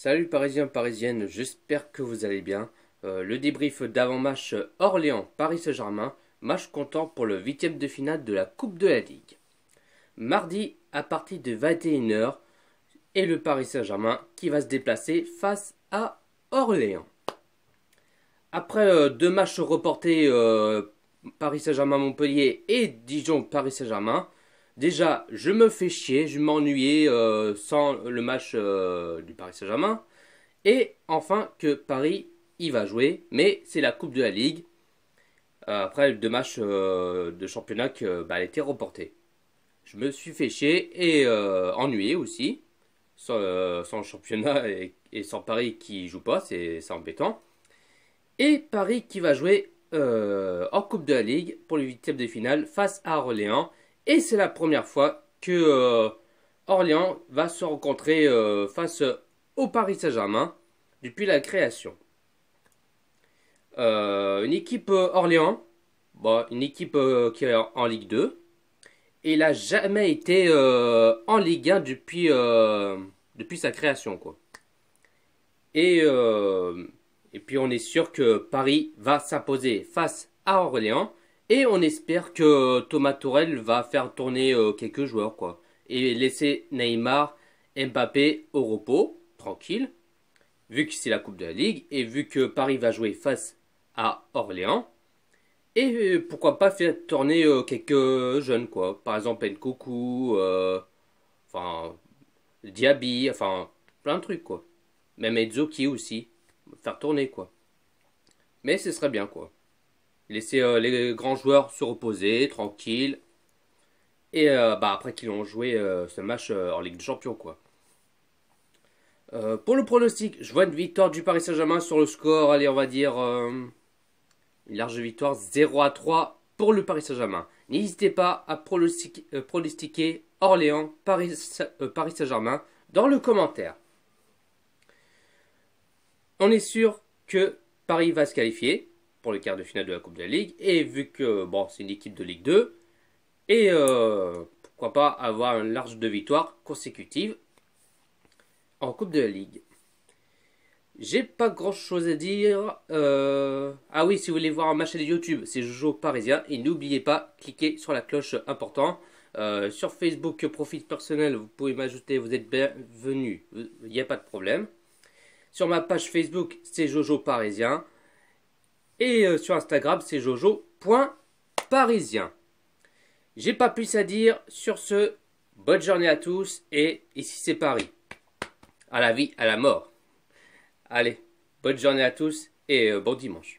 Salut Parisiens, Parisiennes, j'espère que vous allez bien. Euh, le débrief d'avant-match Orléans-Paris Saint-Germain, match comptant pour le huitième de finale de la Coupe de la Ligue. Mardi à partir de 21h, et le Paris Saint-Germain qui va se déplacer face à Orléans. Après euh, deux matchs reportés euh, Paris Saint-Germain-Montpellier et Dijon-Paris Saint-Germain, Déjà, je me fais chier, je m'ennuyais euh, sans le match euh, du Paris Saint-Germain. Et enfin, que Paris y va jouer, mais c'est la Coupe de la Ligue. Euh, après deux matchs de championnat qui bah, été reportés. Je me suis fait chier et ennuyé aussi. Sans, championnat et, sans Paris qui joue pas, c'est embêtant. Et Paris qui va jouer en Coupe de la Ligue pour les huitièmes de finale face à Orléans. Et c'est la première fois que euh, Orléans va se rencontrer euh, face au Paris Saint-Germain depuis la création. Euh, une équipe Orléans, une équipe qui est en, Ligue 2, et il n'a jamais été en Ligue 1 depuis, depuis sa création. Quoi. Et, et puis on est sûr que Paris va s'imposer face à Orléans et on espère que Thomas Tourelle va faire tourner euh, quelques joueurs, quoi. Et laisser Neymar, Mbappé au repos, tranquille, vu que c'est la Coupe de la Ligue, et vu que Paris va jouer face à Orléans. Et euh, pourquoi pas faire tourner euh, quelques jeunes, quoi. Par exemple, Nkoku, enfin, Diaby, enfin, plein de trucs, quoi. Même Ezoki aussi, faire tourner, quoi. Mais ce serait bien, quoi laisser euh, les grands joueurs se reposer, tranquille. Et euh, bah, après qu'ils ont joué euh, ce match en Ligue des Champions, quoi. pour le pronostic, je vois une victoire du Paris Saint-Germain sur le score, allez, on va dire une large victoire 0 à 3 pour le Paris Saint-Germain. N'hésitez pas à pronostiquer, Orléans, Paris Saint-Germain dans le commentaire. On est sûr que Paris va se qualifier pour les quarts de finale de la Coupe de la Ligue. Et vu que bon, c'est une équipe de Ligue 2, et euh, pourquoi pas avoir un large de victoires consécutives en Coupe de la Ligue. J'ai pas grand chose à dire. Euh, ah oui, si vous voulez voir ma chaîne YouTube, c'est Jojo Parisien. Et n'oubliez pas, cliquez sur la cloche important. Euh, sur Facebook, profit personnel, vous pouvez m'ajouter, vous êtes bienvenu Il n'y a pas de problème. Sur ma page Facebook, c'est Jojo Parisien. Et euh, sur Instagram, c'est jojo.parisien. J'ai pas plus à dire sur ce. Bonne journée à tous et ici c'est Paris. À la vie, à la mort. Allez, bonne journée à tous et euh, bon dimanche.